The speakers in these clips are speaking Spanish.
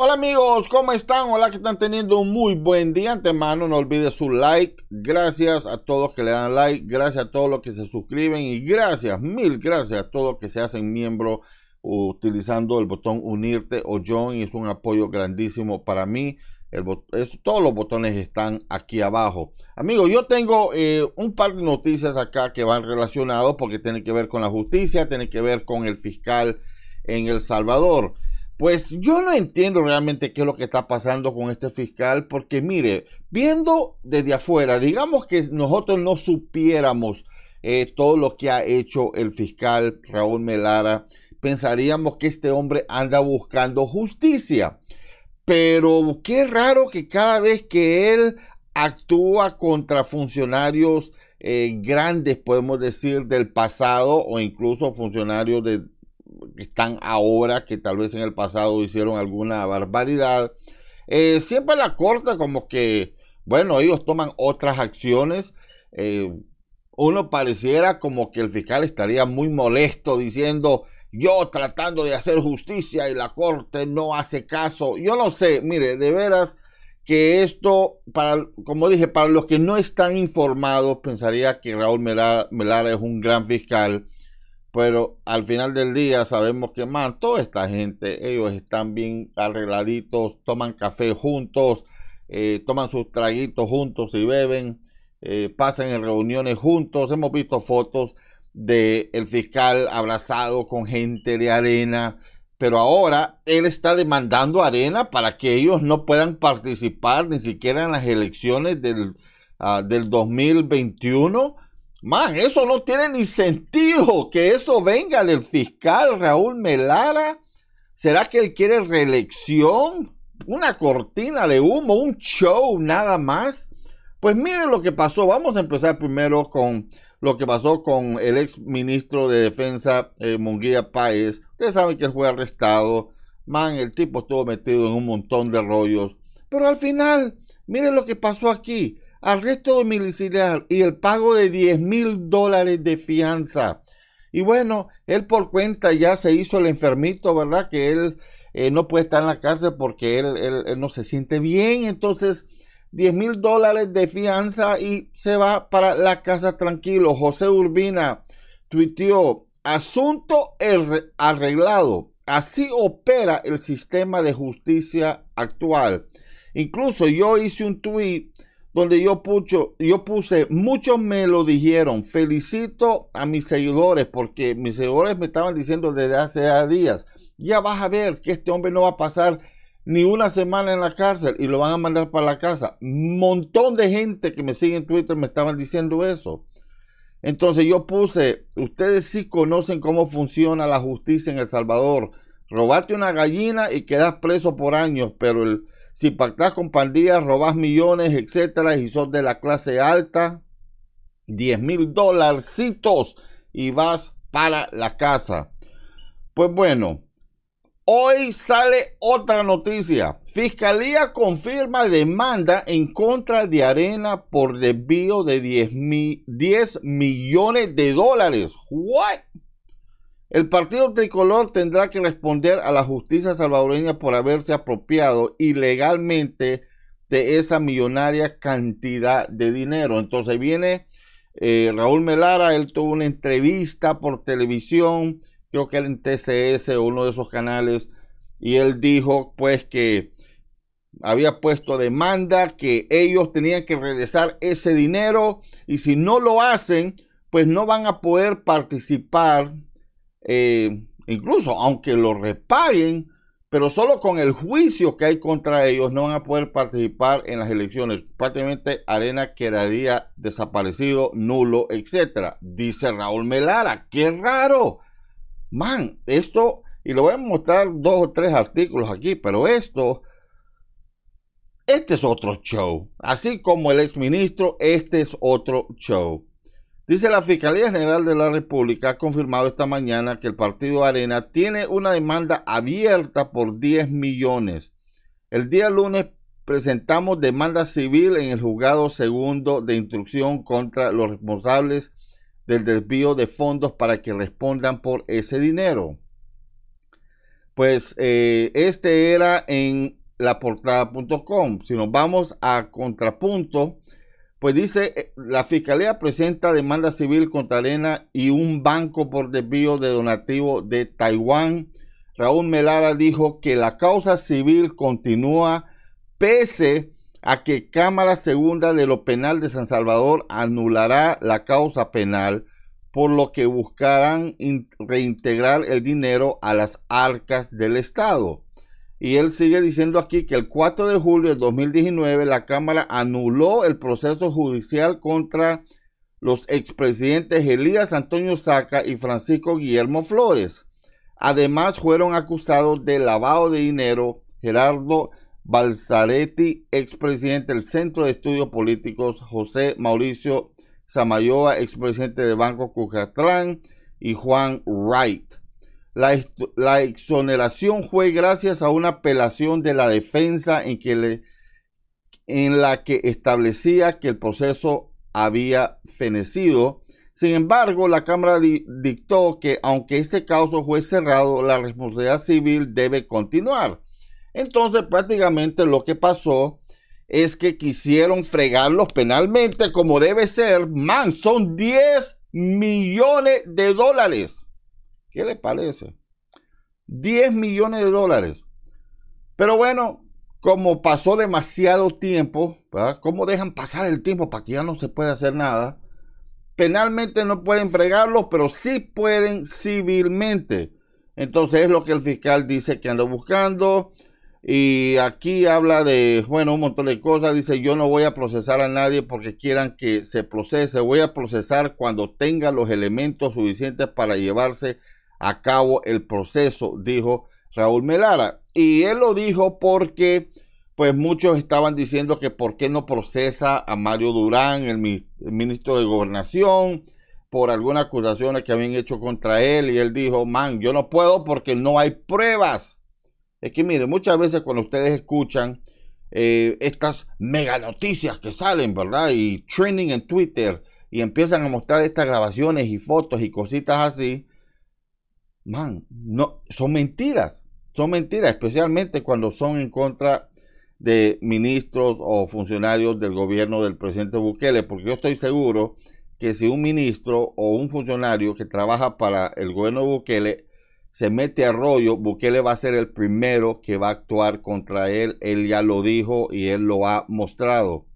Hola amigos, ¿cómo están? Hola que están teniendo un muy buen día. Antemano, no olvides su like. Gracias a todos que le dan like, gracias a todos los que se suscriben y gracias, mil gracias a todos los que se hacen miembro utilizando el botón unirte o join. Es un apoyo grandísimo para mí. todos los botones están aquí abajo. Amigos, yo tengo eh, un par de noticias acá que van relacionados porque tienen que ver con la justicia, tienen que ver con el fiscal en El Salvador. Pues yo no entiendo realmente qué es lo que está pasando con este fiscal, porque mire, viendo desde afuera, digamos que nosotros no supiéramos eh, todo lo que ha hecho el fiscal Raúl Melara, pensaríamos que este hombre anda buscando justicia. Pero qué raro que cada vez que él actúa contra funcionarios eh, grandes, podemos decir, del pasado o incluso funcionarios de están ahora, que tal vez en el pasado hicieron alguna barbaridad. Eh, siempre la corte como que, bueno, ellos toman otras acciones. Eh, uno pareciera como que el fiscal estaría muy molesto diciendo, yo tratando de hacer justicia y la corte no hace caso. Yo no sé, mire, de veras que esto, para, como dije, para los que no están informados, pensaría que Raúl Melara es un gran fiscal pero al final del día sabemos que, más, toda esta gente, ellos están bien arregladitos, toman café juntos, eh, toman sus traguitos juntos y beben, eh, pasan en reuniones juntos. Hemos visto fotos del el fiscal abrazado con gente de arena, pero ahora él está demandando arena para que ellos no puedan participar ni siquiera en las elecciones del, ah, del 2021 Man, eso no tiene ni sentido que eso venga del fiscal Raúl Melara. ¿Será que él quiere reelección? Una cortina de humo, un show nada más. Pues miren lo que pasó. Vamos a empezar primero con lo que pasó con el ex ministro de Defensa, eh, Munguía Páez. Ustedes saben que él fue arrestado. Man, el tipo estuvo metido en un montón de rollos. Pero al final, miren lo que pasó aquí arresto domiciliar y el pago de 10 mil dólares de fianza. Y bueno, él por cuenta ya se hizo el enfermito, ¿verdad? Que él eh, no puede estar en la cárcel porque él, no se siente bien. Entonces, 10 mil dólares de fianza y se va para la casa tranquilo. José Urbina tuiteó, asunto arreglado. Así opera el sistema de justicia actual. Incluso yo hice un tuit donde yo, pucho, yo puse, muchos me lo dijeron, felicito a mis seguidores porque mis seguidores me estaban diciendo desde hace días, ya vas a ver que este hombre no va a pasar ni una semana en la cárcel y lo van a mandar para la casa. montón de gente que me sigue en Twitter me estaban diciendo eso. Entonces yo puse, ustedes sí conocen cómo funciona la justicia en El Salvador. Robarte una gallina y quedas preso por años, pero el, si pactas con pandillas, robás millones, etcétera, y sos de la clase alta, 10 mil dolarcitos y vas para la casa. Pues bueno, hoy sale otra noticia. Fiscalía confirma demanda en contra de Arena por desvío de 10, 10 millones de dólares. ¿What? El partido tricolor tendrá que responder a la justicia salvadoreña por haberse apropiado ilegalmente de esa millonaria cantidad de dinero. Entonces viene eh, Raúl Melara, él tuvo una entrevista por televisión, creo que era en TCS o uno de esos canales, y él dijo pues que había puesto demanda, que ellos tenían que regresar ese dinero y si no lo hacen, pues no van a poder participar eh, incluso aunque lo repaguen, pero solo con el juicio que hay contra ellos no van a poder participar en las elecciones. Prácticamente Arena quedaría desaparecido, nulo, etc. Dice Raúl Melara, qué raro. Man, esto, y lo voy a mostrar dos o tres artículos aquí, pero esto, este es otro show. Así como el exministro, este es otro show. Dice la Fiscalía General de la República ha confirmado esta mañana que el partido Arena tiene una demanda abierta por 10 millones. El día lunes presentamos demanda civil en el juzgado segundo de instrucción contra los responsables del desvío de fondos para que respondan por ese dinero. Pues eh, este era en la Si nos vamos a contrapunto, pues dice, eh, la Fiscalía presenta demanda civil contra Arena y un banco por desvío de donativo de Taiwán. Raúl Melara dijo que la causa civil continúa pese a que Cámara Segunda de lo Penal de San Salvador anulará la causa penal, por lo que buscarán reintegrar el dinero a las arcas del Estado. Y él sigue diciendo aquí que el 4 de julio de 2019 la Cámara anuló el proceso judicial contra los expresidentes Elías Antonio Saca y Francisco Guillermo Flores. Además fueron acusados de lavado de dinero Gerardo Balsaretti, expresidente del Centro de Estudios Políticos, José Mauricio Samayoa, expresidente de Banco Cucatlán y Juan Wright la, exoneración fue gracias a una apelación de la defensa en, que la que establecía que el proceso había fenecido. Sin embargo, la Cámara dictó que aunque este caso fue cerrado, la responsabilidad civil debe continuar. Entonces, prácticamente lo que pasó es que quisieron fregarlos penalmente como debe ser. Man, son 10 millones de dólares. ¿Qué les parece? 10 millones de dólares. Pero bueno, como pasó demasiado tiempo, ¿verdad? ¿cómo dejan pasar el tiempo para que ya no se pueda hacer nada? Penalmente no pueden fregarlos, pero sí pueden civilmente. Entonces es lo que el fiscal dice que anda buscando. Y aquí habla de, bueno, un montón de cosas. Dice, yo no voy a procesar a nadie porque quieran que se procese. Voy a procesar cuando tenga los elementos suficientes para llevarse a cabo el proceso, dijo Raúl Melara. Y él lo dijo porque, pues muchos estaban diciendo que por qué no procesa a Mario Durán, el, ministro de Gobernación, por algunas acusaciones que habían hecho contra él. Y él dijo, man, yo no puedo porque no hay pruebas. Es que mire, muchas veces cuando ustedes escuchan eh, estas mega noticias que salen, ¿verdad? Y training en Twitter y empiezan a mostrar estas grabaciones y fotos y cositas así, man, no, son mentiras, son mentiras, especialmente cuando son en contra de ministros o funcionarios del gobierno del presidente Bukele, porque yo estoy seguro que si un ministro o un funcionario que trabaja para el gobierno de Bukele se mete a rollo, Bukele va a ser el primero que va a actuar contra él, él ya lo dijo y él lo ha mostrado.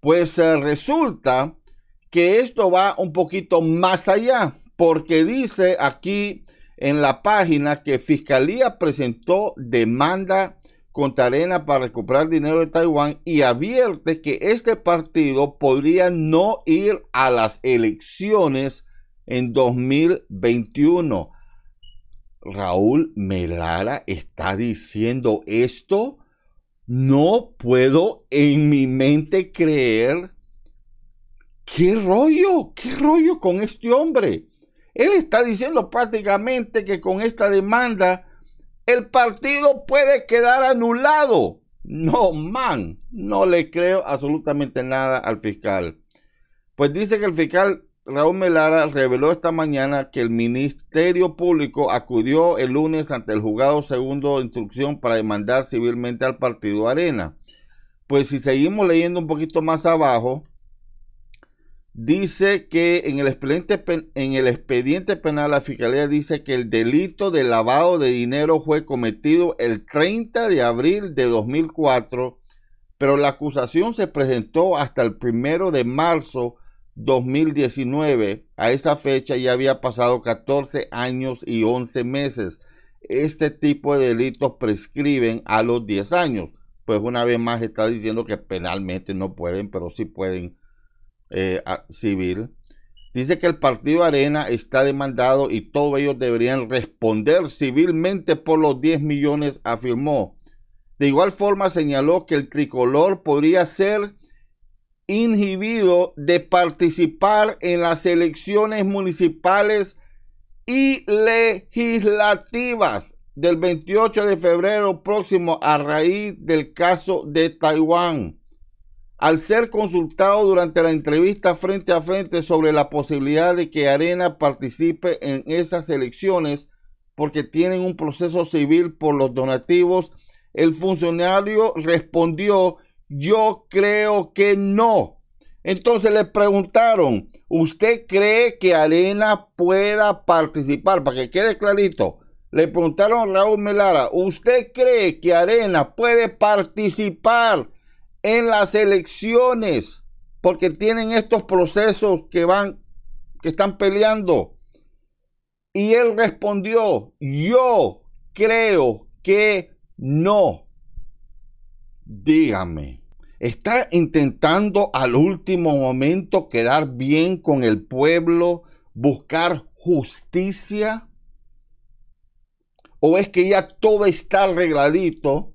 Pues eh, resulta que esto va un poquito más allá, porque dice aquí en la página que Fiscalía presentó demanda contra Arena para recuperar dinero de Taiwán y advierte que este partido podría no ir a las elecciones en 2021. Raúl Melara está diciendo esto. No puedo en mi mente creer qué rollo, qué rollo con este hombre. Él está diciendo prácticamente que con esta demanda el partido puede quedar anulado. No, man, no le creo absolutamente nada al fiscal. Pues dice que el fiscal Raúl Melara reveló esta mañana que el Ministerio Público acudió el lunes ante el juzgado segundo de instrucción para demandar civilmente al partido Arena. Pues si seguimos leyendo un poquito más abajo, dice que en el, expediente, en el expediente penal la fiscalía dice que el delito de lavado de dinero fue cometido el 30 de abril de 2004, pero la acusación se presentó hasta el 1 de marzo 2019. A esa fecha ya había pasado 14 años y 11 meses. Este tipo de delitos prescriben a los 10 años. Pues una vez más está diciendo que penalmente no pueden, pero sí pueden eh, civil. Dice que el partido Arena está demandado y todos ellos deberían responder civilmente por los 10 millones, afirmó. De igual forma señaló que el tricolor podría ser inhibido de participar en las elecciones municipales y legislativas del 28 de febrero próximo a raíz del caso de Taiwán al ser consultado durante la entrevista frente a frente sobre la posibilidad de que Arena participe en esas elecciones porque tienen un proceso civil por los donativos, el funcionario respondió, yo creo que no. Entonces le preguntaron, ¿usted cree que Arena pueda participar? Para que quede clarito, le preguntaron a Raúl Melara, ¿usted cree que Arena puede participar? en las elecciones, porque tienen estos procesos que van, que están peleando. Y él respondió, yo creo que no. Dígame, ¿está intentando al último momento quedar bien con el pueblo, buscar justicia? ¿O es que ya todo está arregladito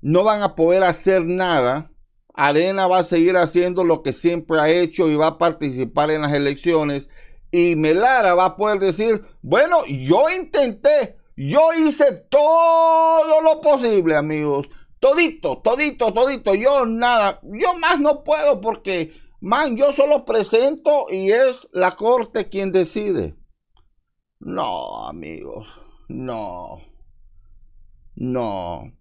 no van a poder hacer nada. Arena va a seguir haciendo lo que siempre ha hecho y va a participar en las elecciones. Y Melara va a poder decir, bueno, yo intenté, yo hice todo lo posible, amigos. Todito, todito, todito. Yo nada, yo más no puedo porque, man, yo solo presento y es la corte quien decide. No, amigos, no. No.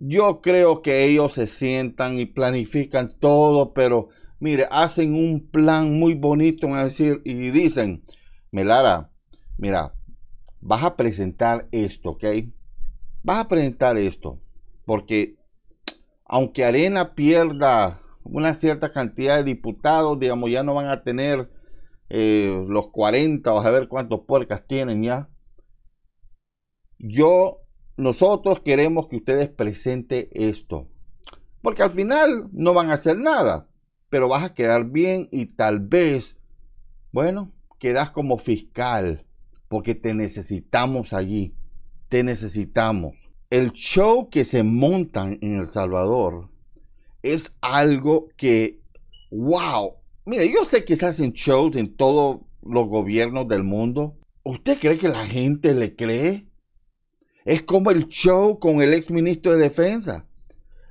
Yo creo que ellos se sientan y planifican todo, pero mire, hacen un plan muy bonito a decir, y dicen, Melara, mira, vas a presentar esto, ¿ok? Vas a presentar esto, porque aunque Arena pierda una cierta cantidad de diputados, digamos, ya no van a tener eh, los 40, o a ver cuántos puercas tienen ya. Yo nosotros queremos que ustedes presente esto. Porque al final no van a hacer nada, pero vas a quedar bien y tal vez, bueno, quedas como fiscal, porque te necesitamos allí, te necesitamos. El show que se montan en El Salvador es algo que, wow, mire, yo sé que se hacen shows en todos los gobiernos del mundo. ¿Usted cree que la gente le cree? Es como el show con el ex ministro de Defensa.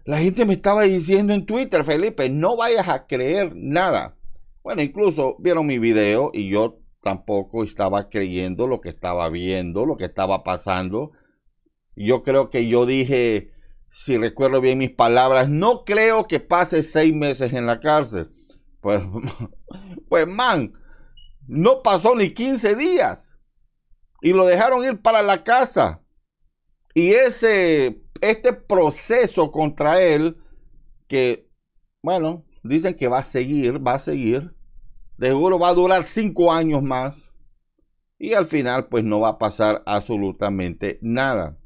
La gente me estaba diciendo en Twitter, Felipe, no vayas a creer nada. Bueno, incluso vieron mi video y yo tampoco estaba creyendo lo que estaba viendo, lo que estaba pasando. Yo creo que yo dije, si recuerdo bien mis palabras, no creo que pase seis meses en la cárcel. Pues, pues man, no pasó ni 15 días. Y lo dejaron ir para la casa. Y ese, este proceso contra él, que, bueno, dicen que va a seguir, va a seguir, de seguro va a durar cinco años más. Y al final, pues no va a pasar absolutamente nada.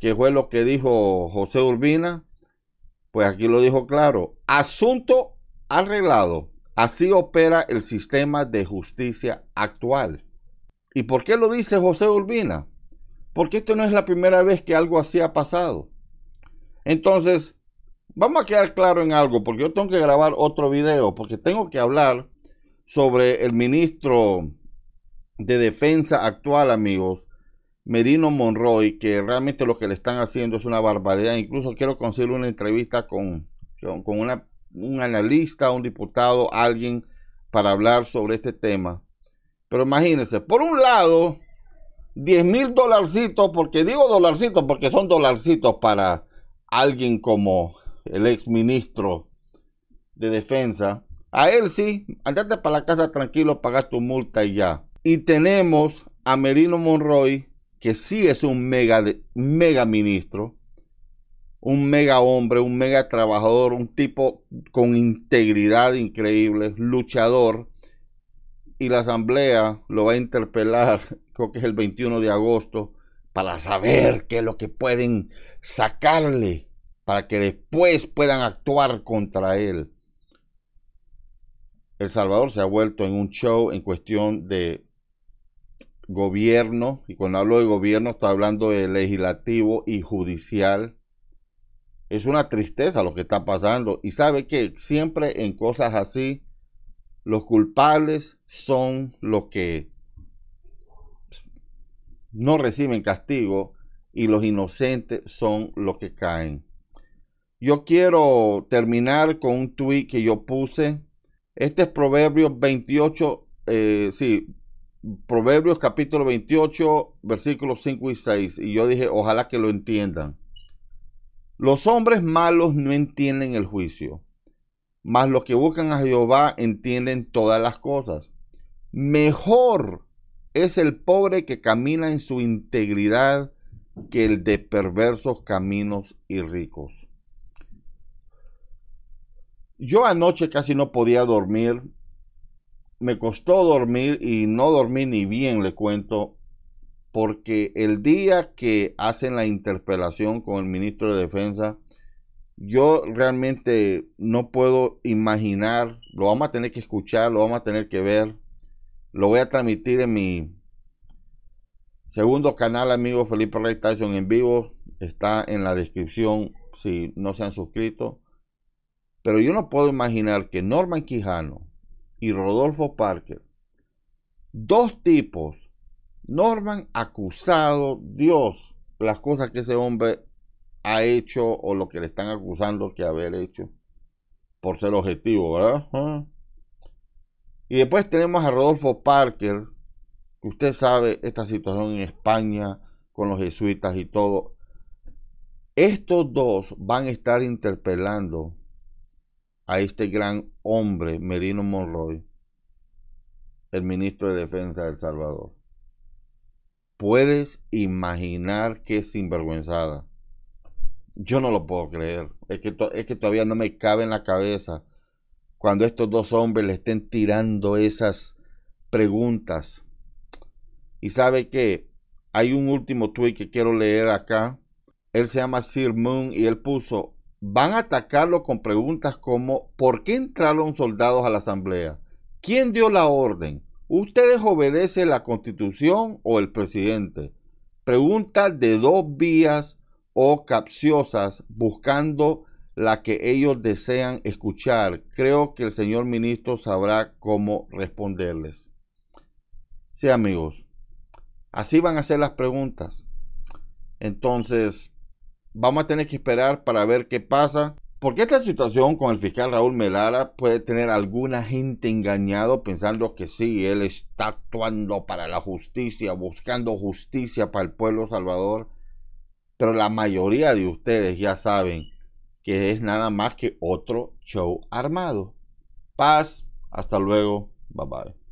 ¿Qué fue lo que dijo José Urbina. Pues aquí lo dijo claro. Asunto arreglado. Así opera el sistema de justicia actual. ¿Y por qué lo dice José Urbina? porque esto no es la primera vez que algo así ha pasado. Entonces, vamos a quedar claro en algo, porque yo tengo que grabar otro video, porque tengo que hablar sobre el ministro de Defensa actual, amigos, Merino Monroy, que realmente lo que le están haciendo es una barbaridad. Incluso quiero conseguir una entrevista con, con, un analista, un diputado, alguien para hablar sobre este tema. Pero imagínense, por un lado, 10 mil dolarcitos, porque digo dolarcitos, porque son dolarcitos para alguien como el ex ministro de defensa. A él sí, andate para la casa tranquilo, pagas tu multa y ya. Y tenemos a Merino Monroy, que sí es un mega, mega ministro, un mega hombre, un mega trabajador, un tipo con integridad increíble, luchador y la Asamblea lo va a interpelar, creo que es el 21 de agosto, para saber qué es lo que pueden sacarle para que después puedan actuar contra él. El Salvador se ha vuelto en un show en cuestión de gobierno, y cuando hablo de gobierno estoy hablando de legislativo y judicial. Es una tristeza lo que está pasando. Y sabe que siempre en cosas así los culpables son los que no reciben castigo y los inocentes son los que caen. Yo quiero terminar con un tweet que yo puse. Este es Proverbios 28, eh, sí, Proverbios capítulo 28, versículos 5 y 6. Y yo dije, ojalá que lo entiendan. Los hombres malos no entienden el juicio, más los que buscan a Jehová entienden todas las cosas. Mejor es el pobre que camina en su integridad que el de perversos caminos y ricos. Yo anoche casi no podía dormir. Me costó dormir y no dormí ni bien, le cuento, porque el día que hacen la interpelación con el ministro de Defensa, yo realmente no puedo imaginar, lo vamos a tener que escuchar, lo vamos a tener que ver, lo voy a transmitir en mi segundo canal, amigo Felipe Rey Tyson en vivo, está en la descripción si no se han suscrito, pero yo no puedo imaginar que Norman Quijano y Rodolfo Parker, dos tipos, Norman acusado, Dios, las cosas que ese hombre ha hecho o lo que le están acusando que haber hecho por ser objetivo, ¿verdad? Y después tenemos a Rodolfo Parker, que usted sabe esta situación en España con los jesuitas y todo. Estos dos van a estar interpelando a este gran hombre, Merino Monroy, el ministro de Defensa del Salvador. ¿Puedes imaginar qué sinvergüenzada? Yo no lo puedo creer. Es que, es que todavía no me cabe en la cabeza cuando estos dos hombres le estén tirando esas preguntas. Y sabe que hay un último tweet que quiero leer acá. Él se llama Sir Moon y él puso, van a atacarlo con preguntas como, ¿por qué entraron soldados a la asamblea? ¿Quién dio la orden? ¿Ustedes obedecen la constitución o el presidente? Preguntas de dos vías o capciosas buscando la que ellos desean escuchar. Creo que el señor ministro sabrá cómo responderles. Sí, amigos. Así van a ser las preguntas. Entonces, vamos a tener que esperar para ver qué pasa. Porque esta situación con el fiscal Raúl Melara puede tener alguna gente engañado pensando que sí, él está actuando para la justicia, buscando justicia para el pueblo salvador. Pero la mayoría de ustedes ya saben que es nada más que otro show armado. Paz, hasta luego, bye bye.